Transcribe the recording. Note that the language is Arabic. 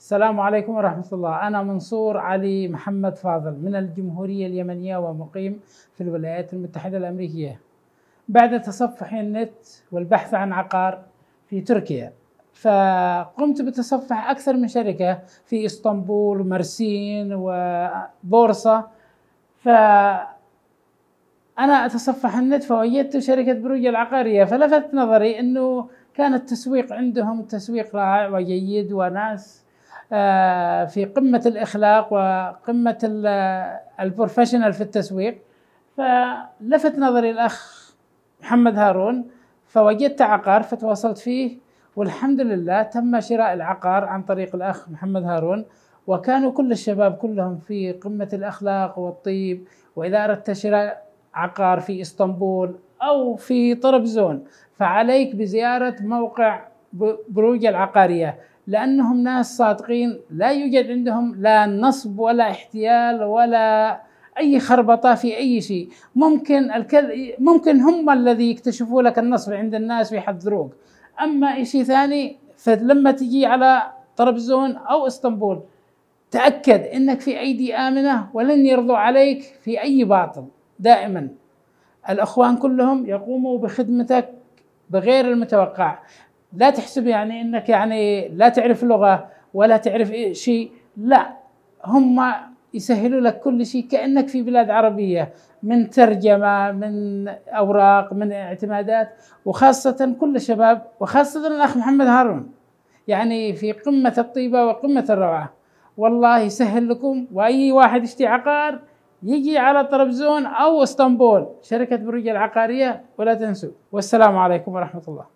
السلام عليكم ورحمة الله أنا منصور علي محمد فاضل من الجمهورية اليمنية ومقيم في الولايات المتحدة الأمريكية بعد تصفح النت والبحث عن عقار في تركيا فقمت بتصفح أكثر من شركة في إسطنبول ومرسين وبورصة ف أنا أتصفح النت فوجدت شركة بروج العقارية فلفت نظري أنه كان التسويق عندهم تسويق رائع وجيد وناس آه، في قمة الإخلاق وقمة البروفيشنال في التسويق فلفت نظري الأخ محمد هارون فوجدت عقار فتواصلت فيه والحمد لله تم شراء العقار عن طريق الأخ محمد هارون وكانوا كل الشباب كلهم في قمة الأخلاق والطيب وإذا أردت شراء عقار في إسطنبول أو في طرابزون فعليك بزيارة موقع بروج العقارية لأنهم ناس صادقين لا يوجد عندهم لا نصب ولا احتيال ولا أي خربطة في أي شيء ممكن الكل... ممكن هم الذي يكتشفوا لك النصب عند الناس ويحذروك أما شيء ثاني فلما تجي على طرابزون أو اسطنبول تأكد أنك في أيدي آمنة ولن يرضوا عليك في أي باطل دائما الأخوان كلهم يقوموا بخدمتك بغير المتوقع لا تحسب يعني انك يعني لا تعرف لغه ولا تعرف شيء لا هم يسهلوا لك كل شيء كانك في بلاد عربيه من ترجمه من اوراق من اعتمادات وخاصه كل الشباب وخاصه الاخ محمد هارون يعني في قمه الطيبه وقمه الروعه والله يسهل لكم واي واحد يشتي عقار يجي على طرابزون او اسطنبول شركه برج العقاريه ولا تنسوا والسلام عليكم ورحمه الله